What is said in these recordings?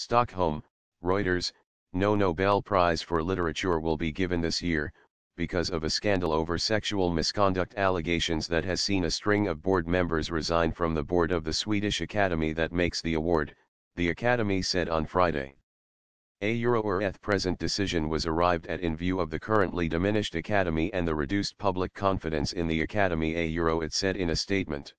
Stockholm, Reuters, no Nobel Prize for Literature will be given this year, because of a scandal over sexual misconduct allegations that has seen a string of board members resign from the board of the Swedish Academy that makes the award, the Academy said on Friday. A euro present decision was arrived at in view of the currently diminished Academy and the reduced public confidence in the Academy A Euro it said in a statement.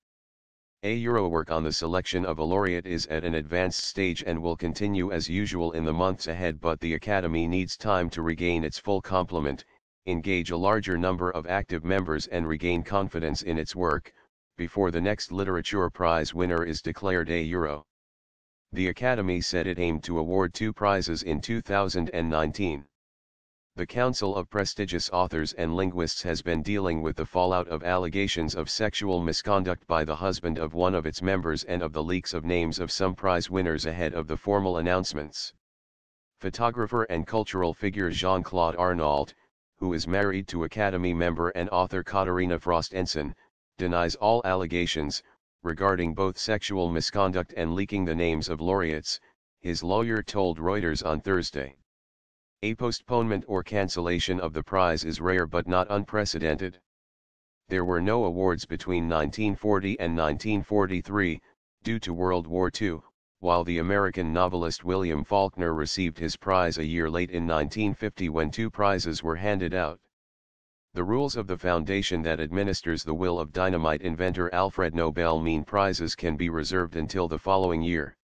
A Eurowork on the selection of a laureate is at an advanced stage and will continue as usual in the months ahead but the Academy needs time to regain its full complement, engage a larger number of active members and regain confidence in its work, before the next Literature Prize winner is declared a Euro. The Academy said it aimed to award two prizes in 2019. The Council of Prestigious Authors and Linguists has been dealing with the fallout of allegations of sexual misconduct by the husband of one of its members and of the leaks of names of some prize winners ahead of the formal announcements. Photographer and cultural figure Jean-Claude Arnault, who is married to Academy member and author Katerina Frost Ensign, denies all allegations, regarding both sexual misconduct and leaking the names of laureates, his lawyer told Reuters on Thursday. A postponement or cancellation of the prize is rare but not unprecedented. There were no awards between 1940 and 1943, due to World War II, while the American novelist William Faulkner received his prize a year late in 1950 when two prizes were handed out. The rules of the foundation that administers the will of dynamite inventor Alfred Nobel mean prizes can be reserved until the following year.